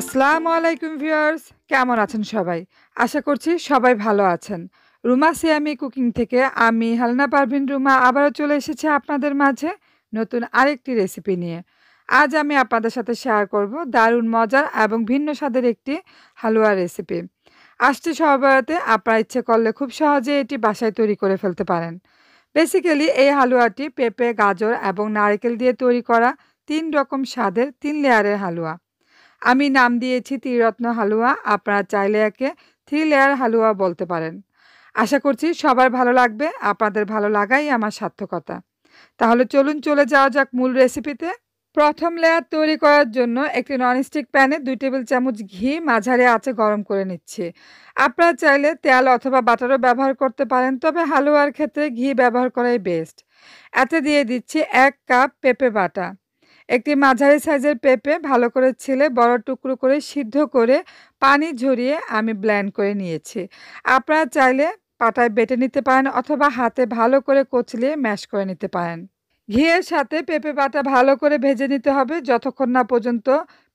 আসসালামু আলাইকুম ভিউয়ার্স কেমন আছেন সবাই আশা করছি সবাই ভালো আছেন রুমা সিয়ামি কুকিং থেকে আমি হালনা পারভিন রুমা আবারও চলে এসেছি আপনাদের মাঝে নতুন আরেকটি রেসিপি নিয়ে আজ আমি আপনাদের সাথে শেয়ার করব দারুণ মজার এবং ভিন্ন স্বাদের একটি হালুয়া রেসিপি আসছে সবাইতে আপনার ইচ্ছে করলে খুব সহজে এটি বাসায় তৈরি করে ফেলতে পারেন বেসিক্যালি এই হালুয়াটি পেঁপে গাজর এবং নারকেল দিয়ে তৈরি করা তিন রকম স্বাদের তিন লেয়ারের হালুয়া আমি নাম দিয়েছি ত্রিরত্ন হালুয়া আপনারা চাইলে একে থ্রি লেয়ার হালুয়া বলতে পারেন আশা করছি সবার ভালো লাগবে আপনাদের ভালো লাগাই আমার সার্থকতা তাহলে চলুন চলে যাওয়া যাক মূল রেসিপিতে প্রথম লেয়ার তৈরি করার জন্য একটি ননস্টিক প্যানে দুই টেবিল চামচ ঘি মাঝারি আছে গরম করে নিচ্ছি আপনারা চাইলে তেল অথবা বাটারও ব্যবহার করতে পারেন তবে হালুয়ার ক্ষেত্রে ঘি ব্যবহার করাই বেস্ট এতে দিয়ে দিচ্ছি এক কাপ পেঁপে বাটা একটি মাঝারি সাইজের পেঁপে ভালো করে ছিলে বড় টুকরো করে সিদ্ধ করে পানি ঝরিয়ে আমি ব্ল্যান্ড করে নিয়েছি আপনারা চাইলে পাটায় বেটে নিতে পারেন অথবা হাতে ভালো করে কচলিয়ে ম্যাশ করে নিতে পারেন ঘিয়ের সাথে পেঁপে পাটা ভালো করে ভেজে নিতে হবে যতক্ষণ না পর্যন্ত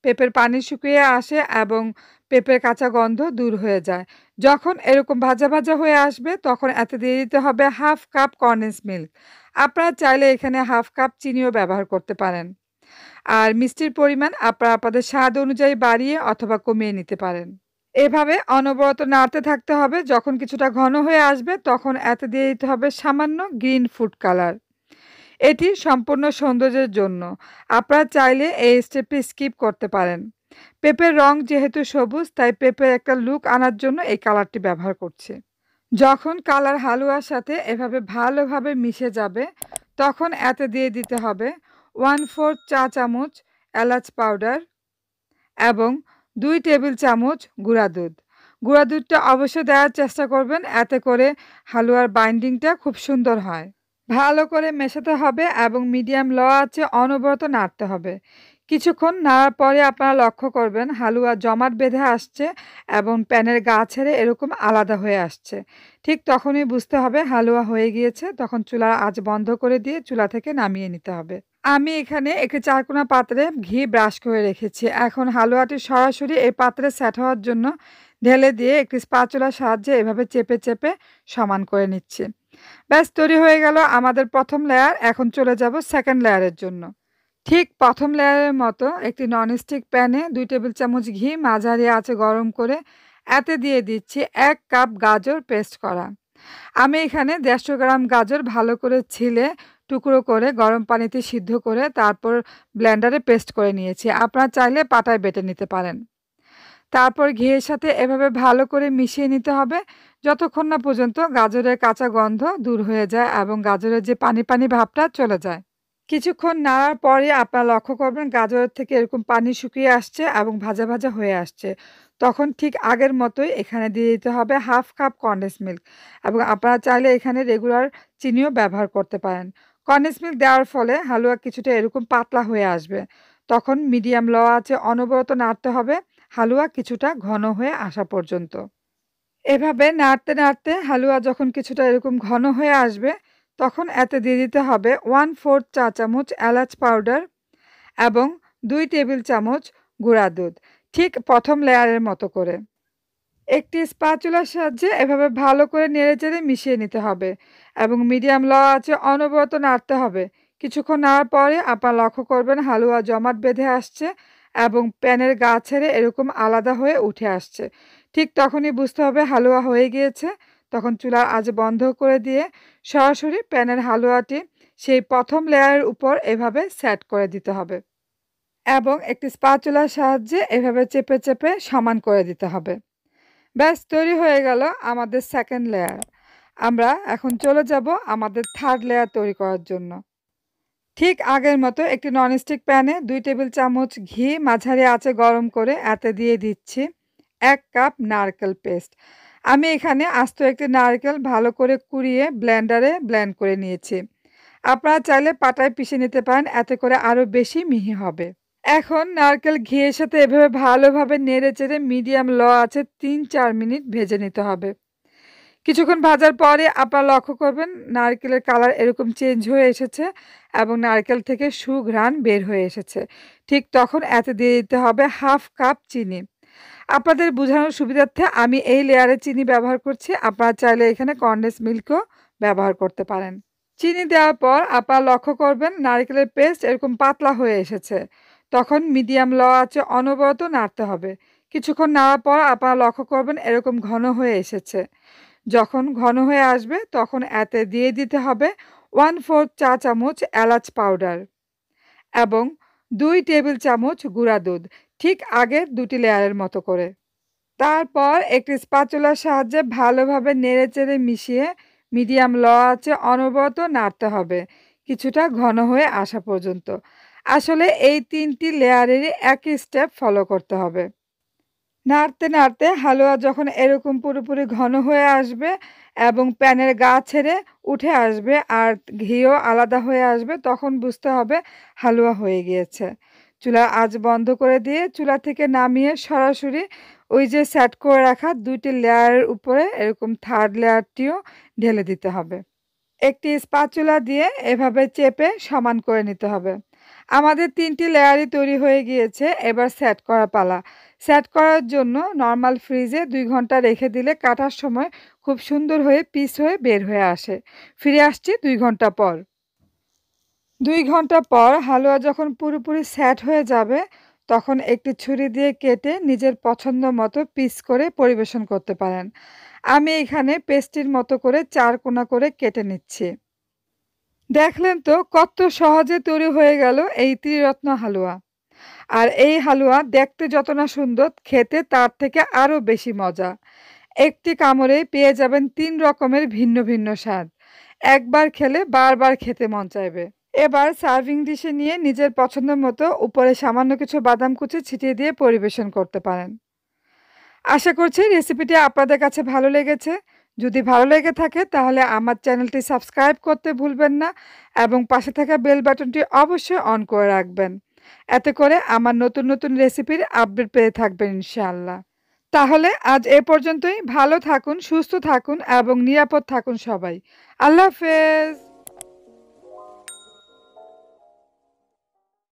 পেঁপের পানি শুকিয়ে আসে এবং পেঁপের কাঁচা গন্ধ দূর হয়ে যায় যখন এরকম ভাজা ভাজা হয়ে আসবে তখন এতে দিয়ে দিতে হবে হাফ কাপ কর্নেন্স মিল্ক আপনারা চাইলে এখানে হাফ কাপ চিনিও ব্যবহার করতে পারেন আর মিষ্টির পরিমাণ আপনারা আপনাদের স্বাদ অনুযায়ী বাড়িয়ে অথবা কমিয়ে নিতে পারেন এভাবে অনবরত নাড়তে থাকতে হবে যখন কিছুটা ঘন হয়ে আসবে তখন এতে দিয়ে দিতে হবে সামান্য গ্রিন ফুড কালার এটি সম্পূর্ণ সৌন্দর্যের জন্য আপনারা চাইলে এই স্টেপটি স্কিপ করতে পারেন পেঁপের রং যেহেতু সবুজ তাই পেপের একটা লুক আনার জন্য এই কালারটি ব্যবহার করছে যখন কালার হালুয়ার সাথে এভাবে ভালোভাবে মিশে যাবে তখন এতে দিয়ে দিতে হবে ওয়ান ফোর চা চামচ এলাচ পাউডার এবং দুই টেবিল চামচ গুঁড়া দুধ গুঁড়া দুধটা অবশ্যই দেওয়ার চেষ্টা করবেন এতে করে হালুয়ার বাইন্ডিংটা খুব সুন্দর হয় ভালো করে মেশাতে হবে এবং মিডিয়াম ল আছে অনবরত নাড়তে হবে কিছুক্ষণ নাড়ার পরে আপনারা লক্ষ্য করবেন হালুয়া জমাট বেঁধে আসছে এবং প্যানের গা ছেড়ে এরকম আলাদা হয়ে আসছে ঠিক তখনই বুঝতে হবে হালুয়া হয়ে গিয়েছে তখন চুলার আজ বন্ধ করে দিয়ে চুলা থেকে নামিয়ে নিতে হবে আমি এখানে একটি চারকোনা পাত্রে ঘি ব্রাশ করে রেখেছি এখন হালুয়াটি সরাসরি এই পাত্রে সেট হওয়ার জন্য ঢেলে দিয়ে একটি স্পাচুলার সাহায্যে এভাবে চেপে চেপে সমান করে নিচ্ছি ব্যাস তৈরি হয়ে গেল আমাদের প্রথম লেয়ার এখন চলে যাব সেকেন্ড লেয়ারের জন্য ঠিক প্রথম লেয়ারের মতো একটি ননস্টিক প্যানে দুই টেবিল চামচ ঘি মাঝারি আছে গরম করে এতে দিয়ে দিচ্ছি এক কাপ গাজর পেস্ট করা আমি এখানে দেড়শো গ্রাম গাজর ভালো করে ছিলে টুকরো করে গরম পানিতে সিদ্ধ করে তারপর ব্লেন্ডারে পেস্ট করে নিয়েছি আপনারা চাইলে পাটায় বেটে নিতে পারেন তারপর ঘিয়ের সাথে এভাবে ভালো করে মিশিয়ে নিতে হবে যতক্ষণ না পর্যন্ত গাজরের কাঁচা গন্ধ দূর হয়ে যায় এবং গাজরের যে পানি পানি ভাবটা চলে যায় কিছুক্ষণ নাড়ার পরে আপনারা লক্ষ্য করবেন গাজরের থেকে এরকম পানি শুকিয়ে আসছে এবং ভাজা ভাজা হয়ে আসছে তখন ঠিক আগের মতোই এখানে দিয়ে দিতে হবে হাফ কাপ কন্ডেন্স মিল্ক এবং আপনারা চাইলে এখানে রেগুলার চিনিও ব্যবহার করতে পারেন কর্নেস মিল্ক দেওয়ার ফলে হালুয়া কিছুটা এরকম পাতলা হয়ে আসবে তখন মিডিয়াম ল আছে অনবরত নাড়তে হবে হালুয়া কিছুটা ঘন হয়ে আসা পর্যন্ত এভাবে নাড়তে নাড়তে হালুয়া যখন কিছুটা এরকম ঘন হয়ে আসবে তখন এতে দিয়ে দিতে হবে ওয়ান ফোর্থ চা চামচ এলাচ পাউডার এবং দুই টেবিল চামচ গুঁড়া দুধ ঠিক প্রথম লেয়ারের মতো করে একটি স্পাচুলার সাহায্যে এভাবে ভালো করে নেড়ে চেড়ে মিশিয়ে নিতে হবে এবং মিডিয়াম ল আছে অনবরত নাড়তে হবে কিছুক্ষণ নাড়ার পরে আপনার লক্ষ্য করবেন হালুয়া জমাট বেঁধে আসছে এবং প্যানের গা ছেড়ে এরকম আলাদা হয়ে উঠে আসছে ঠিক তখনই বুঝতে হবে হালুয়া হয়ে গিয়েছে তখন চুলা আজ বন্ধ করে দিয়ে সরাসরি প্যানের হালুয়াটি সেই প্রথম লেয়ারের উপর এভাবে সেট করে দিতে হবে এবং একটি স্পাচুলার সাহায্যে এভাবে চেপে চেপে সমান করে দিতে হবে ব্যাস তৈরি হয়ে গেল আমাদের সেকেন্ড লেয়ার আমরা এখন চলে যাব আমাদের থার্ড লেয়ার তৈরি করার জন্য ঠিক আগের মতো একটি ননস্টিক প্যানে দুই টেবিল চামচ ঘি মাঝারি আছে গরম করে এতে দিয়ে দিচ্ছি এক কাপ নারকেল পেস্ট আমি এখানে আস্ত একটি নারকেল ভালো করে কুড়িয়ে ব্লেন্ডারে ব্ল্যান্ড করে নিয়েছি আপনারা চাইলে পাটায় পিষে নিতে পারেন এতে করে আরও বেশি মিহি হবে এখন নারকেল ঘিয়ের সাথে এভাবে ভালোভাবে নেড়ে চেড়ে মিডিয়াম ল আছে তিন চার মিনিট ভেজে নিতে হবে কিছুক্ষণ ভাজার পরে আপনারা লক্ষ্য করবেন নারকেলের কালার এরকম চেঞ্জ হয়ে এসেছে এবং নারকেল থেকে সুঘ্রাণ বের হয়ে এসেছে ঠিক তখন এতে দিয়ে দিতে হবে হাফ কাপ চিনি আপনাদের বোঝানোর সুবিধার্থে আমি এই লেয়ারে চিনি ব্যবহার করছি আপনারা চাইলে এখানে কন্ডেন্স মিল্কও ব্যবহার করতে পারেন চিনি দেওয়ার পর আপনারা লক্ষ্য করবেন নারকেলের পেস্ট এরকম পাতলা হয়ে এসেছে তখন মিডিয়াম ল আছে অনবরত নাড়তে হবে কিছুক্ষণ নাড়ার পর আপনারা লক্ষ্য করবেন এরকম ঘন হয়ে এসেছে যখন ঘন হয়ে আসবে তখন এতে দিয়ে দিতে হবে ওয়ান ফোর চা চামচ এলাচ পাউডার এবং দুই টেবিল চামচ গুঁড়া দুধ ঠিক আগের দুটি লেয়ারের মতো করে তারপর একটি স্পাচুলার সাহায্যে ভালোভাবে নেড়ে চেড়ে মিশিয়ে মিডিয়াম ল আছে অনবরত নাড়তে হবে কিছুটা ঘন হয়ে আসা পর্যন্ত আসলে এই তিনটি লেয়ারেরই একই স্টেপ ফলো করতে হবে নাড়তে নাড়তে হালুয়া যখন এরকম পুরোপুরি ঘন হয়ে আসবে এবং প্যানের গা ছেড়ে উঠে আসবে আর ঘিও আলাদা হয়ে আসবে তখন বুঝতে হবে হালুয়া হয়ে গিয়েছে চুলা আজ বন্ধ করে দিয়ে চুলা থেকে নামিয়ে সরাসরি ওই যে সেট করে রাখা দুইটি লেয়ারের উপরে এরকম থার্ড লেয়ারটিও ঢেলে দিতে হবে একটি স্পাচুলা দিয়ে এভাবে চেপে সমান করে নিতে হবে আমাদের তিনটি লেয়ারই তৈরি হয়ে গিয়েছে এবার সেট করা পালা সেট করার জন্য নর্মাল ফ্রিজে দুই ঘন্টা রেখে দিলে কাটার সময় খুব সুন্দর হয়ে পিস হয়ে বের হয়ে আসে ফিরে আসছি দুই ঘন্টা পর দুই ঘন্টা পর হালুয়া যখন পুরোপুরি সেট হয়ে যাবে তখন একটি ছুরি দিয়ে কেটে নিজের পছন্দ মতো পিস করে পরিবেশন করতে পারেন আমি এখানে পেস্টির মতো করে চার কোনা করে কেটে নিচ্ছি দেখলেন তো কত সহজে তৈরি হয়ে গেল এই ত্রিরত্ন হালুয়া আর এই হালুয়া দেখতে যত না সুন্দর খেতে তার থেকে আরও বেশি মজা একটি কামড়ে পেয়ে যাবেন তিন রকমের ভিন্ন ভিন্ন স্বাদ একবার খেলে বারবার খেতে মন চাইবে এবার সার্ভিং ডিশে নিয়ে নিজের পছন্দ মতো উপরে সামান্য কিছু বাদাম কুচি ছিটিয়ে দিয়ে পরিবেশন করতে পারেন আশা করছি রেসিপিটি আপনাদের কাছে ভালো লেগেছে যদি ভালো লেগে থাকে তাহলে আমার চ্যানেলটি সাবস্ক্রাইব করতে ভুলবেন না এবং পাশে থাকা বেল বাটনটি অবশ্যই অন করে রাখবেন এতে করে আমার নতুন নতুন রেসিপির আপডেট পেয়ে থাকবেন ইনশাআল্লাহ তাহলে আজ এ পর্যন্তই ভালো থাকুন সুস্থ থাকুন এবং নিরাপদ থাকুন সবাই আল্লাহ হাফেজ